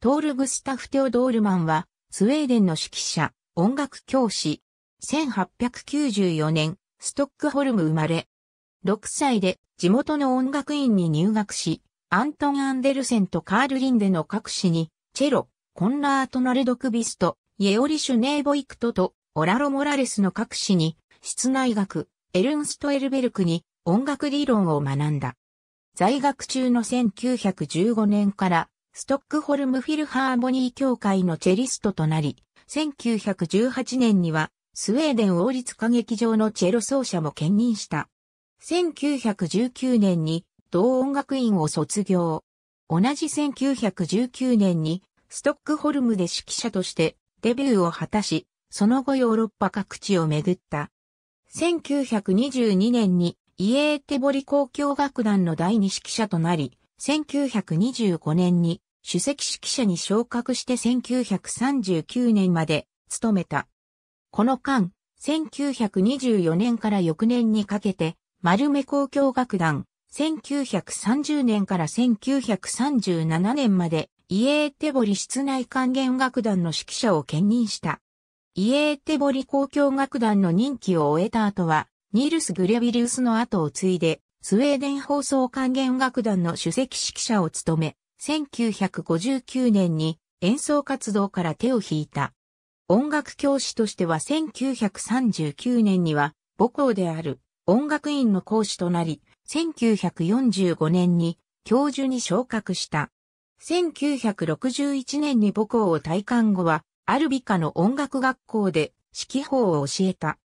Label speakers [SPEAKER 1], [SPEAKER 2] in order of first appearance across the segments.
[SPEAKER 1] トール・グスタフ・テオドールマンは、スウェーデンの指揮者、音楽
[SPEAKER 2] 教師。1894年、ストックホルム生まれ。6歳で地元の音楽院に入学し、アントン・アンデルセンとカール・リンデの各詩に、チェロ、コンラート・ナルド・クビスト、イエオリ・シュネーボイクトと、オラロ・モラレスの各詩に、室内学、エルンスト・エルベルクに音楽理論を学んだ。在学中の1915年からストックホルムフィルハーモニー協会のチェリストとなり、1918年にはスウェーデン王立歌劇場のチェロ奏者も兼任した。1919年に同音楽院を卒業。同じ1919年にストックホルムで指揮者としてデビューを果たし、その後ヨーロッパ各地を巡った。1922年にイエーテボリ交響楽団の第二指揮者となり、1925年に主席指揮者に昇格して1939年まで務めた。この間、1924年から翌年にかけて、丸目交響楽団、1930年から1937年まで、イエーテボリ室内管弦楽団の指揮者を兼任した。イエーテボリ交響楽団の任期を終えた後は、ニールス・グレビリウスの後を継いで、スウェーデン放送管弦楽団の主席指揮者を務め、1959年に演奏活動から手を引いた。音楽教師としては1939年には母校である音楽院の講師となり、1945年に教授に昇格した。1961年に母校を退官後は、アルビカの音楽学校で指揮法を教えた。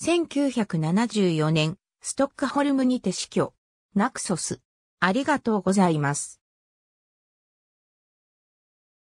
[SPEAKER 2] 1974年、ストックホルムに
[SPEAKER 1] て死去。ナクソス。ありがとうございます。